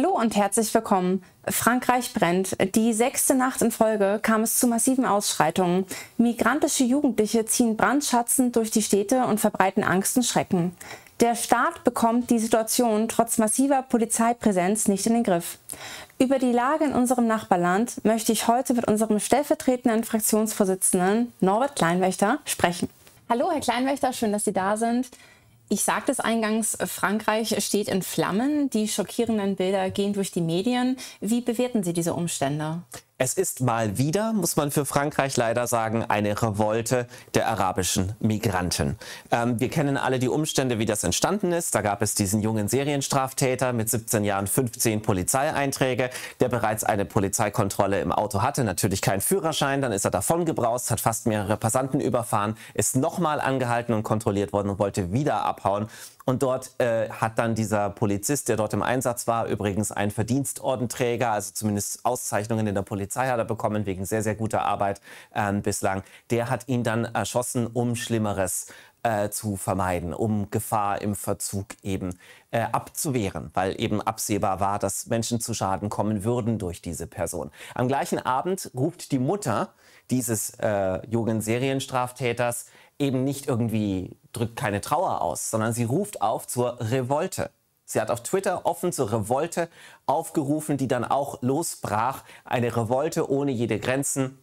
Hallo und herzlich willkommen. Frankreich brennt. Die sechste Nacht in Folge kam es zu massiven Ausschreitungen. Migrantische Jugendliche ziehen brandschatzend durch die Städte und verbreiten Angst und Schrecken. Der Staat bekommt die Situation trotz massiver Polizeipräsenz nicht in den Griff. Über die Lage in unserem Nachbarland möchte ich heute mit unserem stellvertretenden Fraktionsvorsitzenden Norbert Kleinwächter sprechen. Hallo, Herr Kleinwächter, schön, dass Sie da sind. Ich sagte es eingangs, äh, Frankreich steht in Flammen. Die schockierenden Bilder gehen durch die Medien. Wie bewerten Sie diese Umstände? Es ist mal wieder, muss man für Frankreich leider sagen, eine Revolte der arabischen Migranten. Ähm, wir kennen alle die Umstände, wie das entstanden ist. Da gab es diesen jungen Serienstraftäter mit 17 Jahren, 15 Polizeieinträge, der bereits eine Polizeikontrolle im Auto hatte, natürlich keinen Führerschein. Dann ist er davon gebraust, hat fast mehrere Passanten überfahren, ist nochmal angehalten und kontrolliert worden und wollte wieder abhauen. Und dort äh, hat dann dieser Polizist, der dort im Einsatz war, übrigens einen Verdienstordenträger, also zumindest Auszeichnungen in der Polizei hat er bekommen, wegen sehr, sehr guter Arbeit äh, bislang. Der hat ihn dann erschossen, um Schlimmeres äh, zu vermeiden, um Gefahr im Verzug eben äh, abzuwehren, weil eben absehbar war, dass Menschen zu Schaden kommen würden durch diese Person. Am gleichen Abend ruft die Mutter dieses äh, jungen Serienstraftäters eben nicht irgendwie drückt keine Trauer aus, sondern sie ruft auf zur Revolte. Sie hat auf Twitter offen zur Revolte aufgerufen, die dann auch losbrach. Eine Revolte ohne jede Grenzen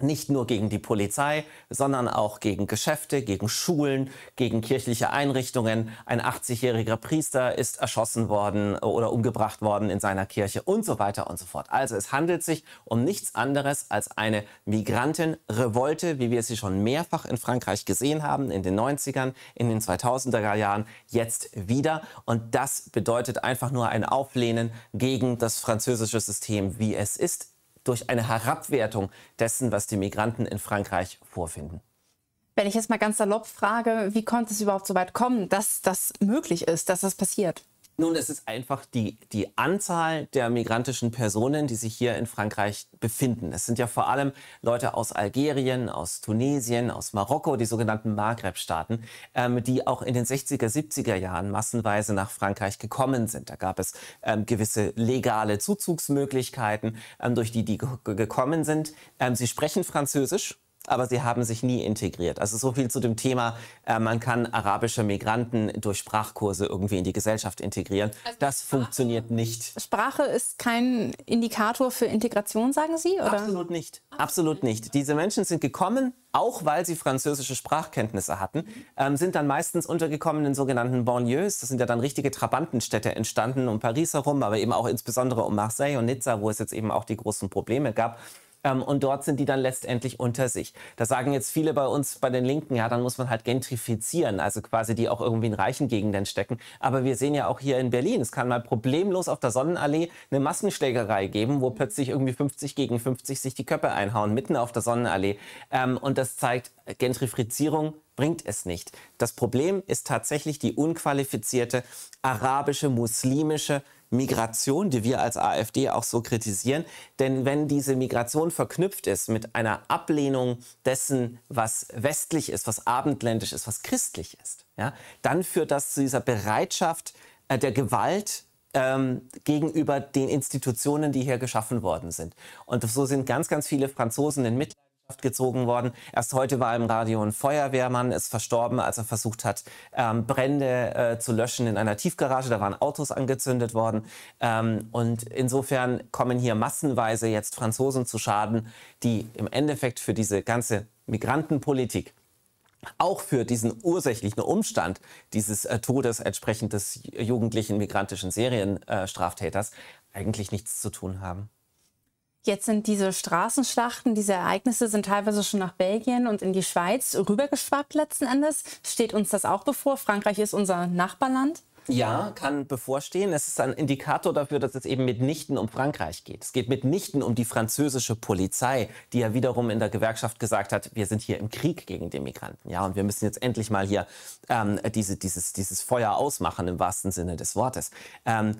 nicht nur gegen die Polizei, sondern auch gegen Geschäfte, gegen Schulen, gegen kirchliche Einrichtungen. Ein 80-jähriger Priester ist erschossen worden oder umgebracht worden in seiner Kirche und so weiter und so fort. Also es handelt sich um nichts anderes als eine Migrantenrevolte, wie wir sie schon mehrfach in Frankreich gesehen haben, in den 90ern, in den 2000er Jahren, jetzt wieder. Und das bedeutet einfach nur ein Auflehnen gegen das französische System, wie es ist durch eine Herabwertung dessen, was die Migranten in Frankreich vorfinden. Wenn ich jetzt mal ganz salopp frage, wie konnte es überhaupt so weit kommen, dass das möglich ist, dass das passiert? Nun, es ist einfach die, die Anzahl der migrantischen Personen, die sich hier in Frankreich befinden. Es sind ja vor allem Leute aus Algerien, aus Tunesien, aus Marokko, die sogenannten Maghreb-Staaten, ähm, die auch in den 60er, 70er Jahren massenweise nach Frankreich gekommen sind. Da gab es ähm, gewisse legale Zuzugsmöglichkeiten, ähm, durch die die gekommen sind. Ähm, sie sprechen Französisch aber sie haben sich nie integriert. Also so viel zu dem Thema, äh, man kann arabische Migranten durch Sprachkurse irgendwie in die Gesellschaft integrieren. Also das Sprache, funktioniert nicht. Sprache ist kein Indikator für Integration, sagen Sie? Oder? Absolut nicht. Absolut nicht. Diese Menschen sind gekommen, auch weil sie französische Sprachkenntnisse hatten, ähm, sind dann meistens untergekommen in sogenannten Banlieues. Das sind ja dann richtige Trabantenstädte entstanden um Paris herum, aber eben auch insbesondere um Marseille und Nizza, wo es jetzt eben auch die großen Probleme gab. Ähm, und dort sind die dann letztendlich unter sich. Das sagen jetzt viele bei uns, bei den Linken, ja, dann muss man halt gentrifizieren, also quasi die auch irgendwie in reichen Gegenden stecken. Aber wir sehen ja auch hier in Berlin, es kann mal problemlos auf der Sonnenallee eine Massenschlägerei geben, wo plötzlich irgendwie 50 gegen 50 sich die Köpfe einhauen, mitten auf der Sonnenallee. Ähm, und das zeigt, Gentrifizierung bringt es nicht. Das Problem ist tatsächlich die unqualifizierte arabische, muslimische Migration, die wir als AfD auch so kritisieren. Denn wenn diese Migration verknüpft ist mit einer Ablehnung dessen, was westlich ist, was abendländisch ist, was christlich ist, ja, dann führt das zu dieser Bereitschaft äh, der Gewalt ähm, gegenüber den Institutionen, die hier geschaffen worden sind. Und so sind ganz, ganz viele Franzosen in Mittel gezogen worden. Erst heute war im Radio ein Feuerwehrmann, ist verstorben, als er versucht hat, ähm, Brände äh, zu löschen in einer Tiefgarage. Da waren Autos angezündet worden. Ähm, und insofern kommen hier massenweise jetzt Franzosen zu Schaden, die im Endeffekt für diese ganze Migrantenpolitik auch für diesen ursächlichen Umstand dieses äh, Todes entsprechend des jugendlichen migrantischen Serienstraftäters äh, eigentlich nichts zu tun haben. Jetzt sind diese Straßenschlachten, diese Ereignisse sind teilweise schon nach Belgien und in die Schweiz rübergeschwappt letzten Endes. Steht uns das auch bevor? Frankreich ist unser Nachbarland. Ja, kann bevorstehen. Es ist ein Indikator dafür, dass es eben mitnichten um Frankreich geht. Es geht mitnichten um die französische Polizei, die ja wiederum in der Gewerkschaft gesagt hat, wir sind hier im Krieg gegen die Migranten. Ja, und wir müssen jetzt endlich mal hier ähm, diese, dieses, dieses Feuer ausmachen im wahrsten Sinne des Wortes. Ähm,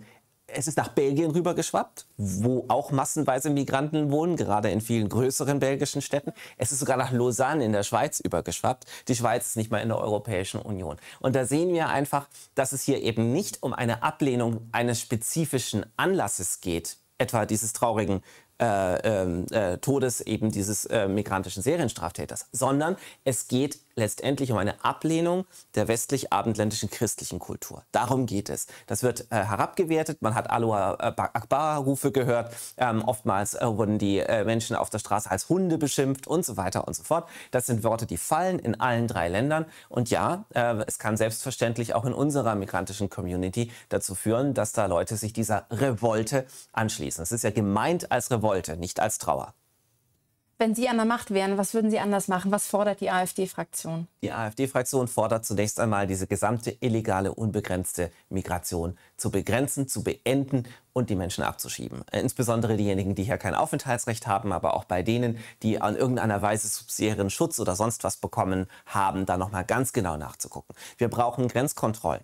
es ist nach Belgien rübergeschwappt, wo auch massenweise Migranten wohnen, gerade in vielen größeren belgischen Städten. Es ist sogar nach Lausanne in der Schweiz übergeschwappt. Die Schweiz ist nicht mal in der Europäischen Union. Und da sehen wir einfach, dass es hier eben nicht um eine Ablehnung eines spezifischen Anlasses geht, etwa dieses traurigen äh, ähm, äh, Todes eben dieses äh, migrantischen Serienstraftäters, sondern es geht letztendlich um eine Ablehnung der westlich-abendländischen christlichen Kultur. Darum geht es. Das wird äh, herabgewertet. Man hat Aloha äh, Akbar-Rufe gehört. Ähm, oftmals äh, wurden die äh, Menschen auf der Straße als Hunde beschimpft und so weiter und so fort. Das sind Worte, die fallen in allen drei Ländern. Und ja, äh, es kann selbstverständlich auch in unserer migrantischen Community dazu führen, dass da Leute sich dieser Revolte anschließen. Es ist ja gemeint als Revolte, nicht als Trauer. Wenn Sie an der Macht wären, was würden Sie anders machen? Was fordert die AfD-Fraktion? Die AfD-Fraktion fordert zunächst einmal, diese gesamte illegale, unbegrenzte Migration zu begrenzen, zu beenden und die Menschen abzuschieben. Äh, insbesondere diejenigen, die hier kein Aufenthaltsrecht haben, aber auch bei denen, die an irgendeiner Weise subsidiären Schutz oder sonst was bekommen haben, da nochmal ganz genau nachzugucken. Wir brauchen Grenzkontrollen,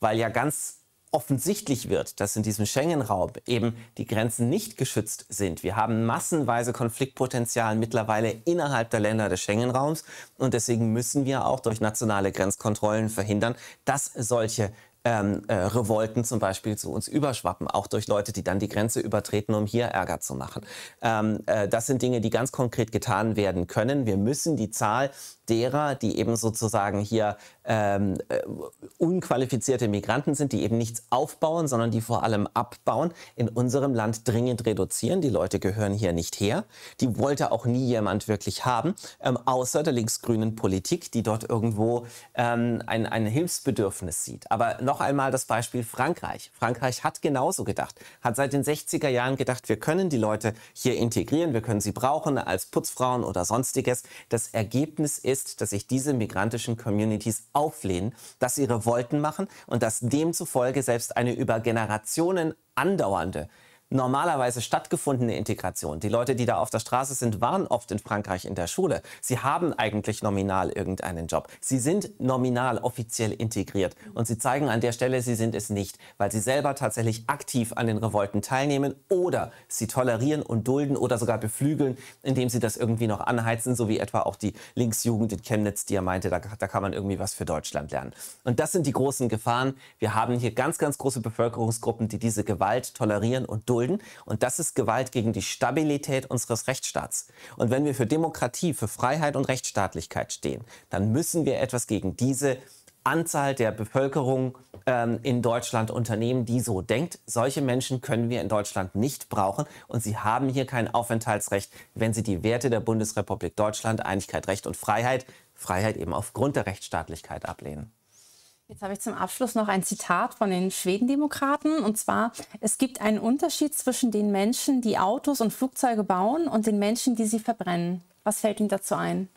weil ja ganz offensichtlich wird, dass in diesem Schengen-Raum eben die Grenzen nicht geschützt sind. Wir haben massenweise Konfliktpotenzial mittlerweile innerhalb der Länder des Schengen-Raums und deswegen müssen wir auch durch nationale Grenzkontrollen verhindern, dass solche ähm, äh, Revolten zum Beispiel zu uns überschwappen, auch durch Leute, die dann die Grenze übertreten, um hier Ärger zu machen. Ähm, äh, das sind Dinge, die ganz konkret getan werden können. Wir müssen die Zahl derer, die eben sozusagen hier ähm, äh, unqualifizierte Migranten sind, die eben nichts aufbauen, sondern die vor allem abbauen, in unserem Land dringend reduzieren. Die Leute gehören hier nicht her. Die wollte auch nie jemand wirklich haben, ähm, außer der linksgrünen Politik, die dort irgendwo ähm, ein, ein Hilfsbedürfnis sieht. Aber noch einmal das Beispiel Frankreich. Frankreich hat genauso gedacht, hat seit den 60er Jahren gedacht, wir können die Leute hier integrieren, wir können sie brauchen als Putzfrauen oder sonstiges. Das Ergebnis ist, ist, dass sich diese migrantischen Communities auflehnen, dass sie Revolten machen und dass demzufolge selbst eine über Generationen andauernde normalerweise stattgefundene Integration. Die Leute, die da auf der Straße sind, waren oft in Frankreich in der Schule. Sie haben eigentlich nominal irgendeinen Job. Sie sind nominal offiziell integriert. Und sie zeigen an der Stelle, sie sind es nicht, weil sie selber tatsächlich aktiv an den Revolten teilnehmen oder sie tolerieren und dulden oder sogar beflügeln, indem sie das irgendwie noch anheizen, so wie etwa auch die Linksjugend in Chemnitz, die ja meinte, da, da kann man irgendwie was für Deutschland lernen. Und das sind die großen Gefahren. Wir haben hier ganz, ganz große Bevölkerungsgruppen, die diese Gewalt tolerieren und dulden dulden. Und das ist Gewalt gegen die Stabilität unseres Rechtsstaats. Und wenn wir für Demokratie, für Freiheit und Rechtsstaatlichkeit stehen, dann müssen wir etwas gegen diese Anzahl der Bevölkerung ähm, in Deutschland unternehmen, die so denkt. Solche Menschen können wir in Deutschland nicht brauchen und sie haben hier kein Aufenthaltsrecht, wenn sie die Werte der Bundesrepublik Deutschland, Einigkeit, Recht und Freiheit, Freiheit eben aufgrund der Rechtsstaatlichkeit ablehnen. Jetzt habe ich zum Abschluss noch ein Zitat von den Schwedendemokraten. Und zwar, es gibt einen Unterschied zwischen den Menschen, die Autos und Flugzeuge bauen und den Menschen, die sie verbrennen. Was fällt Ihnen dazu ein?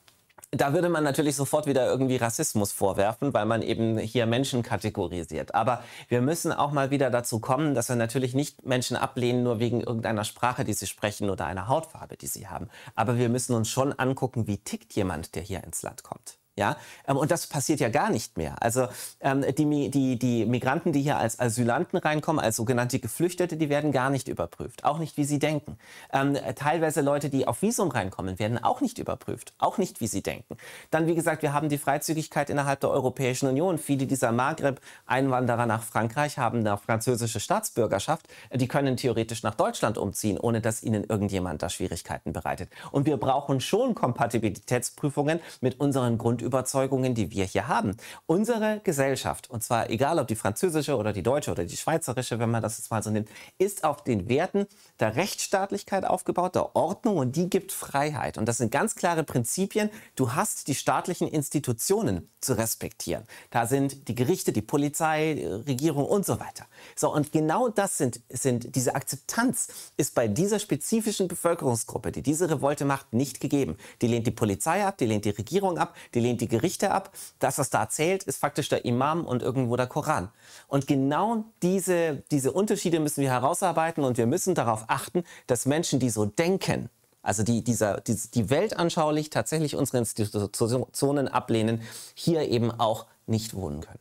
Da würde man natürlich sofort wieder irgendwie Rassismus vorwerfen, weil man eben hier Menschen kategorisiert. Aber wir müssen auch mal wieder dazu kommen, dass wir natürlich nicht Menschen ablehnen, nur wegen irgendeiner Sprache, die sie sprechen oder einer Hautfarbe, die sie haben. Aber wir müssen uns schon angucken, wie tickt jemand, der hier ins Land kommt. Ja? Ähm, und das passiert ja gar nicht mehr. Also ähm, die, die, die Migranten, die hier als Asylanten reinkommen, als sogenannte Geflüchtete, die werden gar nicht überprüft. Auch nicht, wie sie denken. Ähm, teilweise Leute, die auf Visum reinkommen, werden auch nicht überprüft. Auch nicht, wie sie denken. Dann, wie gesagt, wir haben die Freizügigkeit innerhalb der Europäischen Union. Viele dieser Maghreb-Einwanderer nach Frankreich haben eine französische Staatsbürgerschaft. Die können theoretisch nach Deutschland umziehen, ohne dass ihnen irgendjemand da Schwierigkeiten bereitet. Und wir brauchen schon Kompatibilitätsprüfungen mit unseren Grundüberlegungen Überzeugungen, die wir hier haben. Unsere Gesellschaft, und zwar egal ob die französische oder die deutsche oder die schweizerische, wenn man das jetzt mal so nimmt, ist auf den Werten der Rechtsstaatlichkeit aufgebaut, der Ordnung und die gibt Freiheit. Und das sind ganz klare Prinzipien. Du hast die staatlichen Institutionen zu respektieren. Da sind die Gerichte, die Polizei, die Regierung und so weiter. So, und genau das sind, sind diese Akzeptanz ist bei dieser spezifischen Bevölkerungsgruppe, die diese Revolte macht, nicht gegeben. Die lehnt die Polizei ab, die lehnt die Regierung ab, die lehnt lehnt die Gerichte ab. Das, was da zählt, ist faktisch der Imam und irgendwo der Koran. Und genau diese, diese Unterschiede müssen wir herausarbeiten und wir müssen darauf achten, dass Menschen, die so denken, also die, dieser, die, die weltanschaulich tatsächlich unsere Institutionen ablehnen, hier eben auch nicht wohnen können.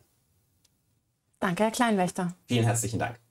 Danke, Herr Kleinwächter. Vielen herzlichen Dank.